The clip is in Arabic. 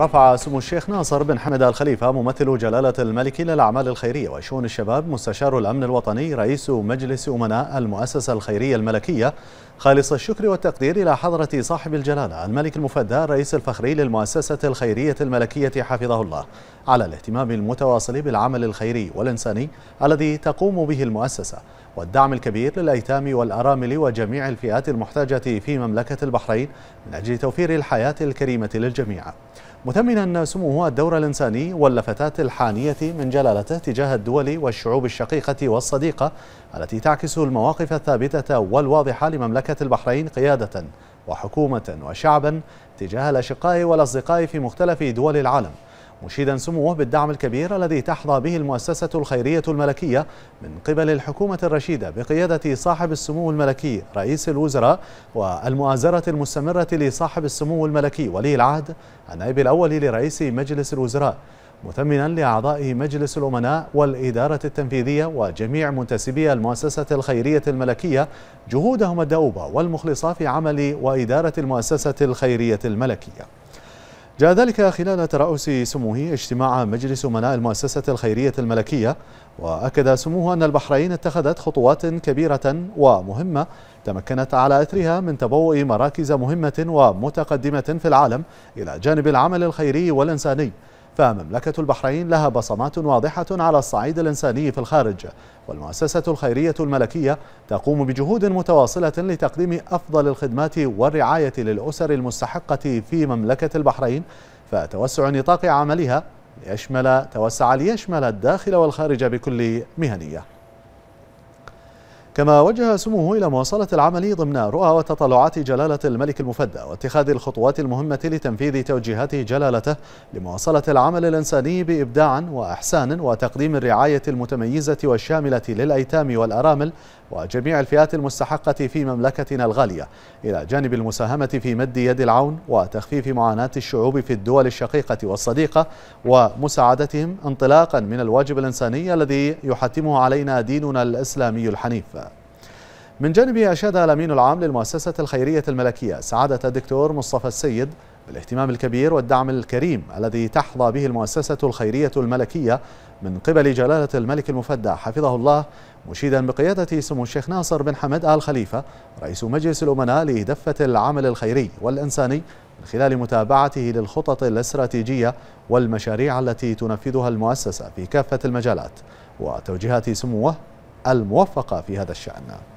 رفع سمو الشيخ ناصر بن حمد الخليفة ممثل جلالة الملك للأعمال الخيرية وشؤون الشباب مستشار الأمن الوطني رئيس مجلس أمناء المؤسسة الخيرية الملكية خالص الشكر والتقدير إلى حضرة صاحب الجلالة الملك المفدى الرئيس الفخري للمؤسسة الخيرية الملكية حفظه الله على الاهتمام المتواصل بالعمل الخيري والإنساني الذي تقوم به المؤسسة والدعم الكبير للأيتام والأرامل وجميع الفئات المحتاجة في مملكة البحرين من أجل توفير الحياة الكريمة للجميع مثمنا سموها الدور الإنساني واللفتات الحانية من جلالته تجاه الدول والشعوب الشقيقة والصديقة التي تعكس المواقف الثابتة والواضحة لمملكة البحرين قيادة وحكومة وشعبا تجاه الأشقاء والأصدقاء في مختلف دول العالم مشيدا سموه بالدعم الكبير الذي تحظى به المؤسسة الخيرية الملكية من قبل الحكومة الرشيدة بقيادة صاحب السمو الملكي رئيس الوزراء والمؤازرة المستمرة لصاحب السمو الملكي ولي العهد النائب الأول لرئيس مجلس الوزراء مثمنا لأعضاء مجلس الأمناء والإدارة التنفيذية وجميع منتسبي المؤسسة الخيرية الملكية جهودهم الدؤوبة والمخلصة في عمل وإدارة المؤسسة الخيرية الملكية جاء ذلك خلال ترأس سموه اجتماع مجلس أمناء المؤسسة الخيرية الملكية وأكد سموه أن البحرين اتخذت خطوات كبيرة ومهمة تمكنت على أثرها من تبوء مراكز مهمة ومتقدمة في العالم إلى جانب العمل الخيري والإنساني فمملكة البحرين لها بصمات واضحة على الصعيد الإنساني في الخارج والمؤسسة الخيرية الملكية تقوم بجهود متواصلة لتقديم أفضل الخدمات والرعاية للأسر المستحقة في مملكة البحرين فتوسع نطاق عملها ليشمل توسع ليشمل الداخل والخارج بكل مهنيه كما وجه سموه إلى مواصلة العمل ضمن رؤى وتطلعات جلالة الملك المفدى واتخاذ الخطوات المهمة لتنفيذ توجيهات جلالته لمواصلة العمل الإنساني بإبداع وإحسان وتقديم الرعاية المتميزة والشاملة للأيتام والأرامل وجميع الفئات المستحقة في مملكتنا الغالية إلى جانب المساهمة في مد يد العون وتخفيف معاناة الشعوب في الدول الشقيقة والصديقة ومساعدتهم انطلاقا من الواجب الإنساني الذي يحتمه علينا ديننا الإسلامي الحنيف من جانبه أشاد الأمين العام للمؤسسة الخيرية الملكية سعادة الدكتور مصطفى السيد بالاهتمام الكبير والدعم الكريم الذي تحظى به المؤسسة الخيرية الملكية من قبل جلالة الملك المفدى حفظه الله مشيدا بقيادة سمو الشيخ ناصر بن حمد آل خليفة رئيس مجلس الأمناء لدفة العمل الخيري والإنساني من خلال متابعته للخطط الاستراتيجية والمشاريع التي تنفذها المؤسسة في كافة المجالات وتوجيهات سموه الموفقة في هذا الشأن